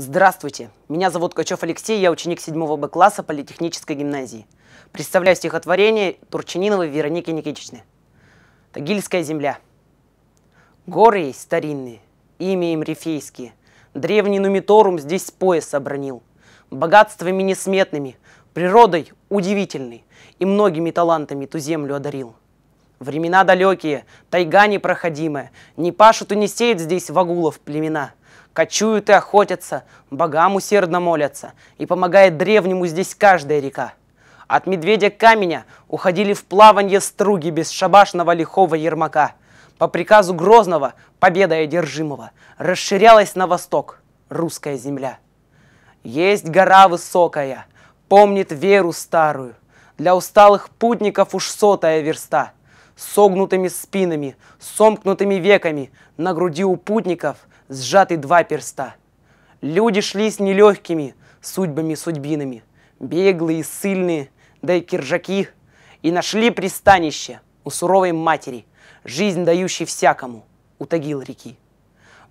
Здравствуйте! Меня зовут Качев Алексей, я ученик 7 Б класса Политехнической гимназии. Представляю стихотворение Турчининовой Вероники Никитичны. Тагильская земля. Горы есть старинные, имя им рифейские. Древний нумиторум здесь пояс обронил, Богатствами несметными, природой удивительной И многими талантами ту землю одарил. Времена далекие, тайга непроходимая, Не пашут и не сеют здесь вагулов племена — кочуют и охотятся, богам усердно молятся, и помогает древнему здесь каждая река. От медведя каменя уходили в плаванье струги без шабашного лихого ермака. По приказу Грозного, победа одержимого, расширялась на восток русская земля. Есть гора высокая, помнит веру старую, для усталых путников уж сотая верста — согнутыми спинами, сомкнутыми веками, на груди у путников сжаты два перста. Люди шли с нелегкими судьбами-судьбинами, беглые, сильные, да и киржаки, и нашли пристанище у суровой матери, жизнь дающей всякому, у Тагил реки.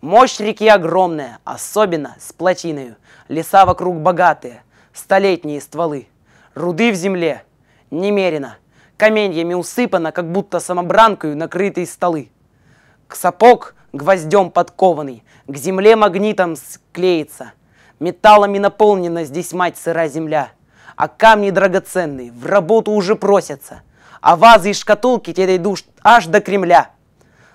Мощь реки огромная, особенно с плотиною, леса вокруг богатые, столетние стволы, руды в земле немерено – каменьями усыпано, как будто самобранкою накрытые столы. К сапог гвоздем подкованный, к земле магнитом склеится. Металлами наполнена здесь мать сыра земля, а камни драгоценные в работу уже просятся, а вазы и шкатулки те душ аж до Кремля.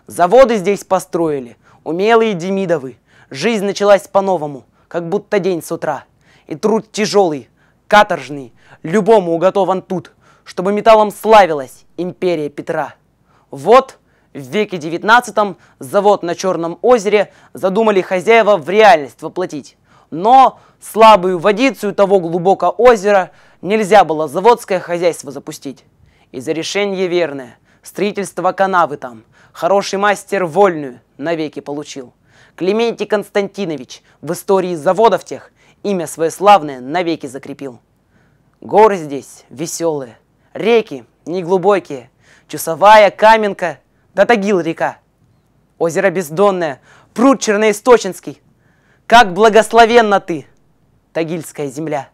Заводы здесь построили, умелые Демидовы. Жизнь началась по-новому, как будто день с утра. И труд тяжелый, каторжный, любому уготован тут – чтобы металлом славилась империя Петра. Вот в веке девятнадцатом завод на Черном озере задумали хозяева в реальность воплотить. Но слабую водицию того глубокого озера нельзя было заводское хозяйство запустить. И за решение верное. Строительство канавы там. Хороший мастер вольную навеки получил. Клементий Константинович в истории заводов тех имя свое славное навеки закрепил. Горы здесь веселые, Реки неглубокие, Чусовая, Каменка, да Тагил река. Озеро бездонное, пруд черноисточинский. Как благословенна ты, Тагильская земля!